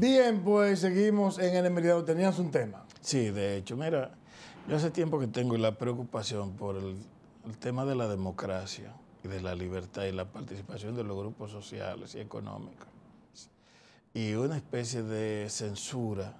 Bien, pues seguimos en el Emeridado. Tenías un tema. Sí, de hecho, mira, yo hace tiempo que tengo la preocupación por el, tema de la democracia y de la libertad y la participación de los grupos sociales y económicos. Y una especie de censura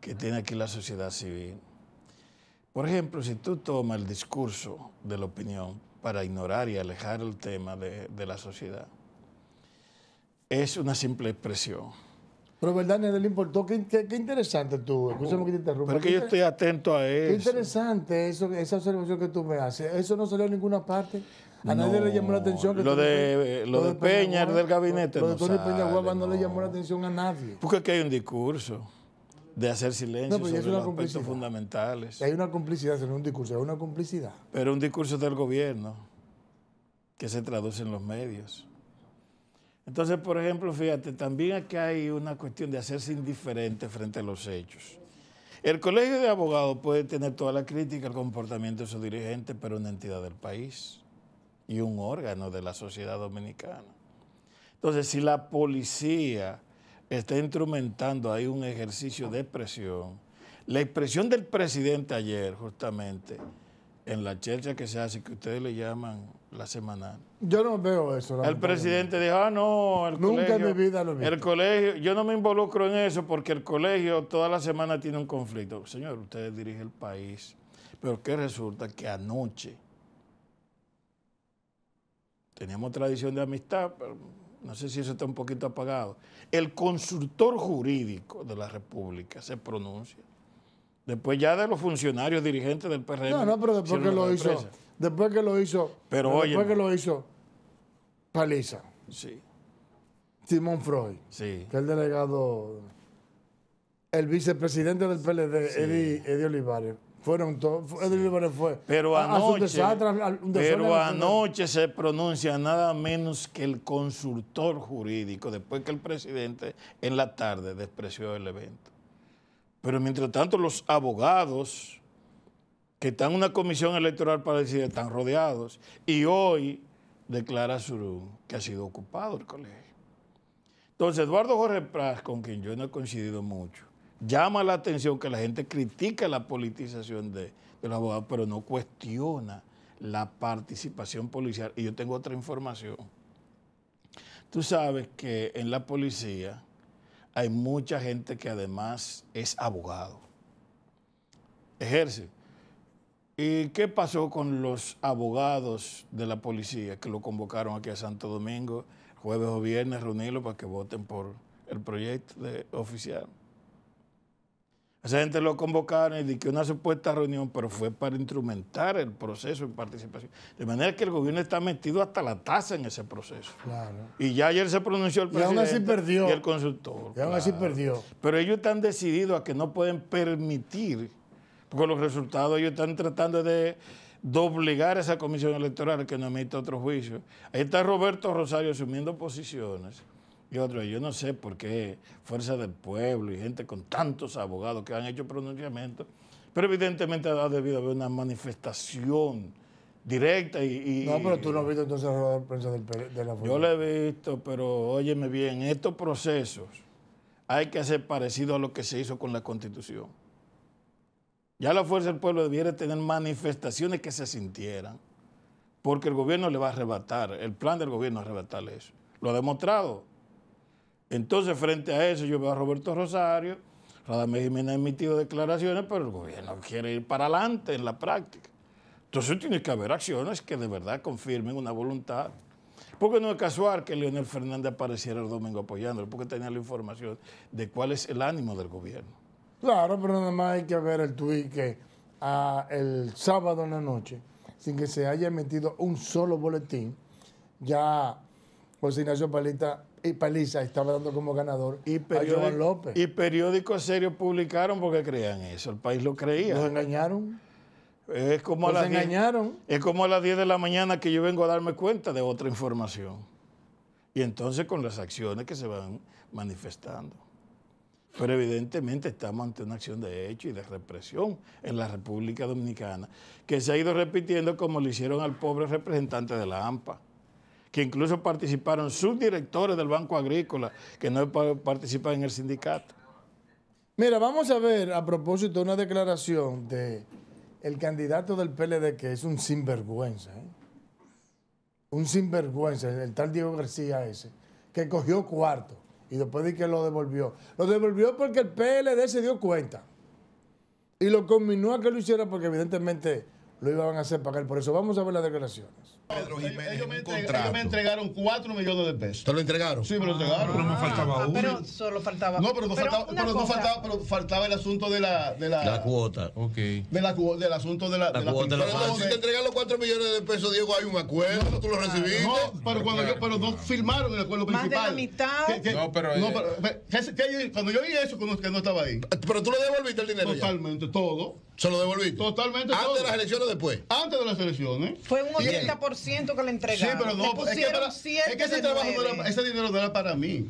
que tiene aquí la sociedad civil. Por ejemplo, si tú tomas el discurso de la opinión para ignorar y alejar el tema de la sociedad, es una simple expresión pero verdad, él le importó. Qué, qué, interesante tú. Escúchame que te Pero yo estoy atento a eso. Qué interesante eso, esa observación que tú me haces. Eso no salió en ninguna parte. A nadie le llamó la atención. Eh, lo, de, lo, de Peña, del gabinete. Lo, lo de Tony Peña Guava no. le llamó la atención a nadie. Porque aquí hay un discurso de hacer silencio sobre los aspectos fundamentales. Hay una complicidad, no un discurso, es una complicidad. Pero un discurso del gobierno que se traduce en los medios. Entonces, por ejemplo, fíjate, también aquí hay una cuestión de hacerse indiferente frente a los hechos. El Colegio de Abogados puede tener toda la crítica al comportamiento de su dirigente, pero una entidad del país y un órgano de la sociedad dominicana. Entonces, si la policía está instrumentando ahí un ejercicio de presión, la expresión del presidente ayer, justamente, en la chercha que se hace, que ustedes le llaman la semana. Yo no veo eso. El presidente dijo, ah, no, el Nunca colegio... Nunca en mi vida lo vi. El colegio, yo no me involucro en eso porque el colegio toda la semana tiene un conflicto. Señor, usted dirige el país, pero que resulta que anoche teníamos tradición de amistad, pero no sé si eso está un poquito apagado. El consultor jurídico de la República se pronuncia Después ya de los funcionarios dirigentes del PRM. No, no, pero después que lo hizo. Después que lo hizo. Pero, oye. Después que lo hizo. Paliza. Sí. Simón Freud. Sí. Que el delegado. El vicepresidente del PLD, Eddie, Olivares. Fueron todos. Eddie Olivares fue. Pero anoche. pero anoche se pronuncia nada menos que el consultor jurídico. Después que el presidente en la tarde despreció el evento. Pero mientras tanto, los abogados que están en una comisión electoral para decir están rodeados. Y hoy declara Surú que ha sido ocupado el colegio. Entonces, Eduardo Jorge Pras, con quien yo no he coincidido mucho, llama la atención que la gente critica la politización de, de los abogados, pero no cuestiona la participación policial. Y yo tengo otra información. Tú sabes que en la policía hay mucha gente que además es abogado. Ejerce. ¿Y qué pasó con los abogados de la policía que lo convocaron aquí a Santo Domingo, jueves o viernes, reunirlo para que voten por el proyecto de oficial? Esa gente lo convocaron y que una supuesta reunión, pero fue para instrumentar el proceso en participación. De manera que el gobierno está metido hasta la tasa en ese proceso. Claro. Y ya ayer se pronunció el presidente y, el consultor. Y aún así perdió. Pero ellos están decididos a que no pueden permitir, porque los resultados ellos están tratando de doblegar esa comisión electoral que no emita otro juicio. Ahí está Roberto Rosario asumiendo posiciones otro. Yo no sé por qué Fuerza del Pueblo y gente con tantos abogados que han hecho pronunciamientos, pero evidentemente ha debido haber una manifestación directa y, No, pero tú no has visto entonces la prensa del, de la Fuerza Yo lo he visto, pero óyeme bien, estos procesos hay que hacer parecido a lo que se hizo con la Constitución. Ya la Fuerza del Pueblo debiera tener manifestaciones que se sintieran, porque el gobierno le va a arrebatar, el plan del gobierno es arrebatarle eso. Lo ha demostrado. Entonces, frente a eso, yo veo a Roberto Rosario, Radamés Jiménez ha emitido declaraciones, pero el gobierno quiere ir para adelante en la práctica. Entonces tiene que haber acciones que de verdad confirmen una voluntad. Porque no es casual que Leonel Fernández apareciera el domingo apoyándolo, porque tenía la información de cuál es el ánimo del gobierno. Claro, pero nada más hay que ver el tuit que ah, el sábado en la noche, sin que se haya emitido un solo boletín, ya José Ignacio Palita y Paliza estaba dando como ganador y a López. Y periódicos serios publicaron porque creían eso. El país lo creía. Los engañaron. Es como, Los engañaron. es como a las 10 de la mañana que yo vengo a darme cuenta de otra información. Y entonces con las acciones que se van manifestando. Pero evidentemente estamos ante una acción de hecho y de represión en la República Dominicana, que se ha ido repitiendo como lo hicieron al pobre representante de la AMPA que incluso participaron subdirectores del Banco Agrícola, que no participan en el sindicato. Mira, vamos a ver a propósito una declaración de el candidato del PLD que es un sinvergüenza, ¿eh? un sinvergüenza, el tal Diego García ese, que cogió cuarto y después de que lo devolvió. Lo devolvió porque el PLD se dio cuenta y lo conminó a que lo hiciera porque evidentemente lo iban a hacer pagar. Por eso vamos a ver las declaraciones. ellos, me entregaron 4 millones de pesos. ¿Te lo entregaron? Sí, me ah. entregaron. pero me ah. faltaba ah, uno. Pero solo faltaba. No, pero, no faltaba, pero faltaba, el asunto de la. De la, la cuota. Ok. De la, del asunto de la. la cuota, pero si te entregaron los 4 millones de pesos, Diego, hay un acuerdo, tú lo recibiste. No, pero, cuando yo, pero no firmaron el acuerdo principal. Más de la mitad. no, pero. No, eh, cuando yo vi eso, que no estaba ahí. Pero tú le devolviste el dinero. Totalmente, todo. ¿Se lo devolviste? Totalmente. ¿Antes de las elecciones o después? Antes de las elecciones. Fue un 80% que le entregaron. Sí, pero no. Es que, es que ese, dinero no era para mí.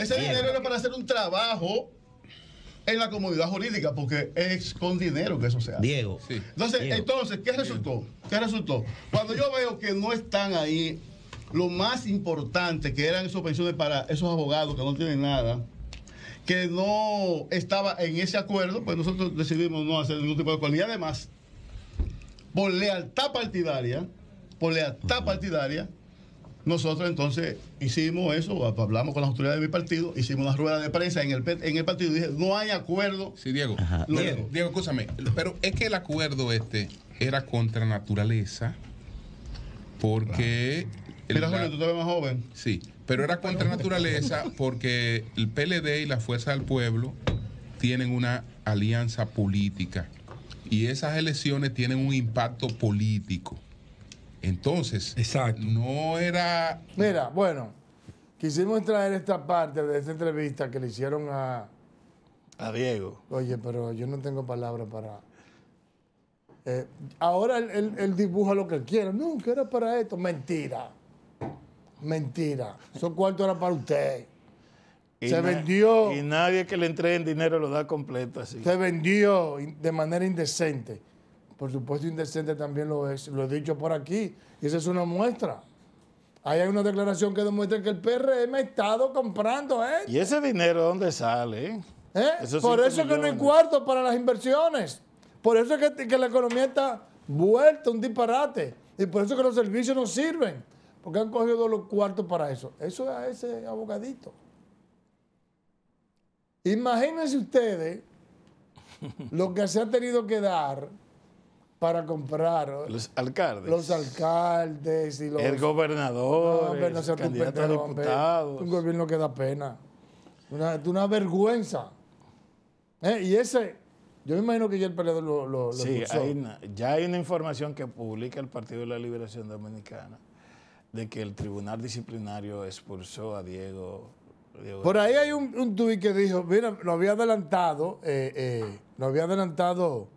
Ese dinero era para hacer un trabajo en la comunidad jurídica, porque es con dinero que eso se hace. Diego. Entonces, entonces, ¿qué resultó? ¿Qué resultó? Cuando yo veo que no están ahí lo más importante que eran pensiones para esos abogados que no tienen nada que no estaba en ese acuerdo, pues nosotros decidimos no hacer ningún tipo de acuerdo. Y además, por lealtad partidaria, por lealtad partidaria, nosotros entonces hicimos eso, hablamos con las autoridades de mi partido, hicimos una rueda de prensa en el, en el partido y dije, no hay acuerdo. Sí, Diego. Diego, Diego, escúchame, pero es que el acuerdo este era contra naturaleza porque... Mira, Julio, tú te ves más joven. Sí, pero era contra naturaleza porque el PLD y la Fuerza del Pueblo tienen una alianza política y esas elecciones tienen un impacto político. Entonces, Exacto. no era... Mira, bueno, quisimos traer esta parte de esta entrevista que le hicieron a... A Diego. Oye, pero yo no tengo palabras para... Eh, ahora él, dibuja lo que quiera No, que era para esto. Mentira. Mentira. ¿Son cuartos era para usted. se vendió. Y nadie que le entregue dinero lo da completo así. Se vendió de manera indecente. Por supuesto, indecente también lo es. Lo he dicho por aquí. Y esa es una muestra. Ahí hay una declaración que demuestra que el PRM ha estado comprando, ¿eh? ¿Y ese dinero dónde sale? ¿Eh? Por eso que no hay cuarto para las inversiones. Por eso es que, la economía está vuelta un disparate. Y por eso que los servicios no sirven. Porque han cogido los cuartos para eso. Eso es a ese abogadito. Imagínense ustedes lo que se ha tenido que dar para comprar los alcaldes, los alcaldes y los el gobernador, un gobierno que da pena, una, una vergüenza. Eh, y ese yo me imagino que ya el peleador lo, lo, sí, ya hay una información que publica el Partido de la Liberación Dominicana de que el tribunal disciplinario expulsó a Diego. Por ahí hay un, tuit que dijo, mira, lo había adelantado, eh, eh, lo había adelantado.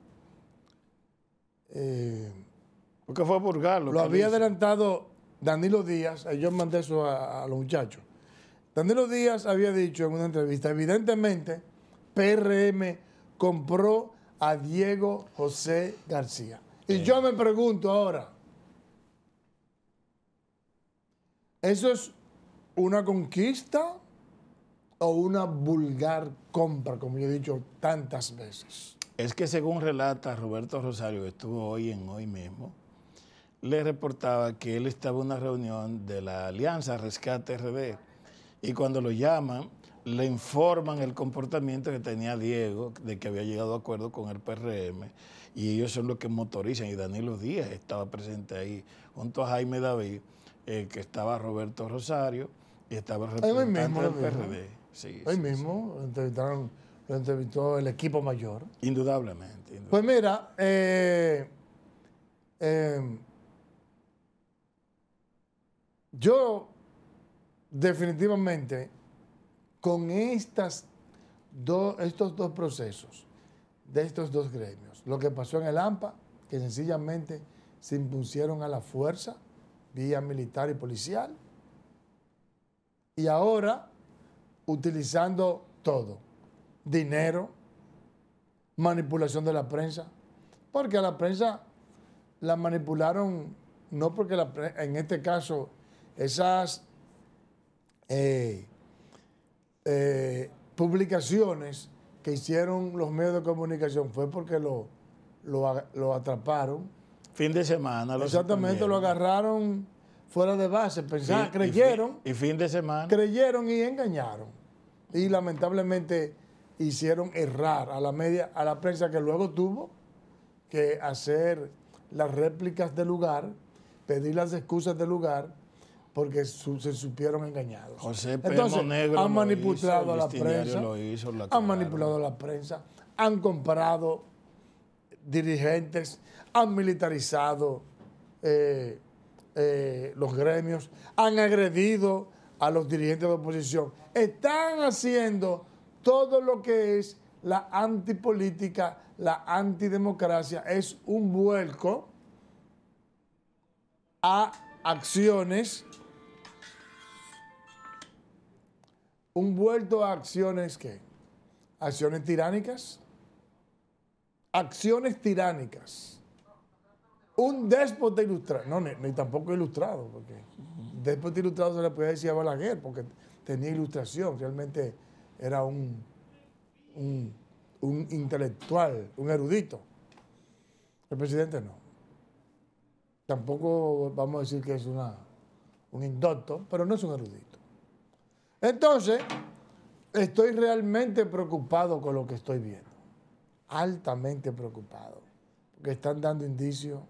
Eh, Porque fue a purgarlo. Lo, había adelantado Danilo Díaz, yo mandé eso a los muchachos. Danilo Díaz había dicho en una entrevista, evidentemente, PRM compró a Diego José García. Y yo me pregunto ahora, ¿eso es una conquista o una vulgar compra, como yo he dicho tantas veces? Es que según relata Roberto Rosario, que estuvo hoy en hoy mismo, le reportaba que él estaba en una reunión de la Alianza Rescate RD y cuando lo llaman le informan el comportamiento que tenía Diego, de que había llegado a acuerdo con el PRM, y ellos son los que motorizan, y Danilo Díaz estaba presente ahí, junto a Jaime David, eh, que estaba Roberto Rosario, y estaba representante del PRD. Sí, ahí mismo, Entrevistaron, entrevistó el equipo mayor. Indudablemente. indudablemente. Pues mira, eh, eh, yo definitivamente con estas estos dos procesos de estos dos gremios. Lo que pasó en el AMPA, que sencillamente se impusieron a la fuerza, vía militar y policial, y ahora utilizando todo, dinero, manipulación de la prensa, porque a la prensa la manipularon, no porque la, en este caso esas eh, eh, publicaciones que hicieron los medios de comunicación fue porque lo, lo, atraparon. Fin de semana. Lo Exactamente, lo agarraron fuera de base, pensaron, creyeron. Y fin, de semana. Creyeron y engañaron. Y lamentablemente hicieron errar a la media, a la prensa que luego tuvo que hacer las réplicas del lugar, pedir las excusas del lugar porque se supieron engañados. José Entonces, Negro han manipulado a la prensa, han manipulado la prensa, han comprado dirigentes, han militarizado eh, eh, los gremios, han agredido a los dirigentes de oposición. Están haciendo todo lo que es la antipolítica, la antidemocracia. Es un vuelco a acciones un vuelto a acciones que, acciones tiránicas, acciones tiránicas. Un déspota ilustrado, no, ni, tampoco ilustrado, porque déspota ilustrado se le puede decir a Balaguer, porque tenía ilustración, realmente era un, un, intelectual, un erudito. El presidente no. Tampoco vamos a decir que es una, un indocto, pero no es un erudito. Entonces, estoy realmente preocupado con lo que estoy viendo. Altamente preocupado. Porque están dando indicios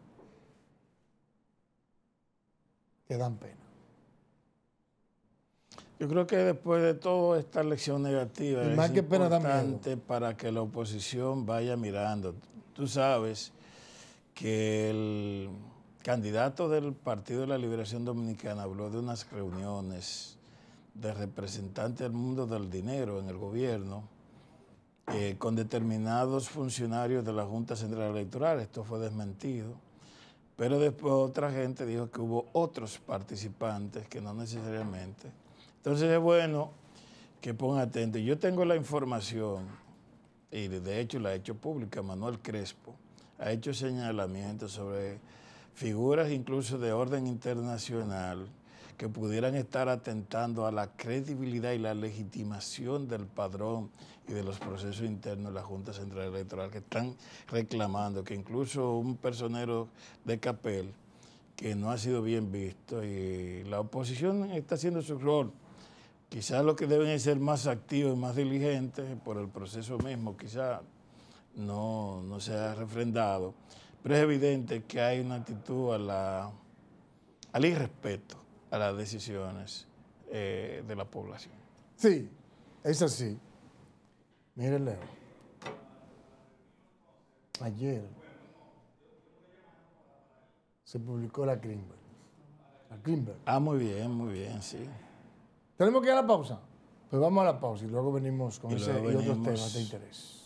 que dan pena. Yo creo que después de toda esta lección negativa, más es que importante para que la oposición vaya mirando. Tú sabes que el candidato del Partido de la Liberación Dominicana habló de unas reuniones de representante del mundo del dinero en el gobierno eh, con determinados funcionarios de la Junta Central Electoral. Esto fue desmentido. Pero después otra gente dijo que hubo otros participantes que no necesariamente. Entonces es bueno que pongan atento. Yo tengo la información, y de hecho la ha he hecho pública, Manuel Crespo, ha hecho señalamientos sobre figuras incluso de orden internacional que pudieran estar atentando a la credibilidad y la legitimación del padrón y de los procesos internos de la Junta Central Electoral que están reclamando, que incluso un personero de Capel, que no ha sido bien visto, y la oposición está haciendo su rol. Quizás lo que deben es ser más activos y más diligentes por el proceso mismo, quizás no, no se ha refrendado, pero es evidente que hay una actitud a la, al irrespeto a las decisiones eh, de la población. Sí, es así. miren Leo. Ayer se publicó la Greenberg. La Ah, muy bien, muy bien, sí. Tenemos que ir a la pausa. Pues vamos a la pausa y luego venimos con ese y otros temas de interés.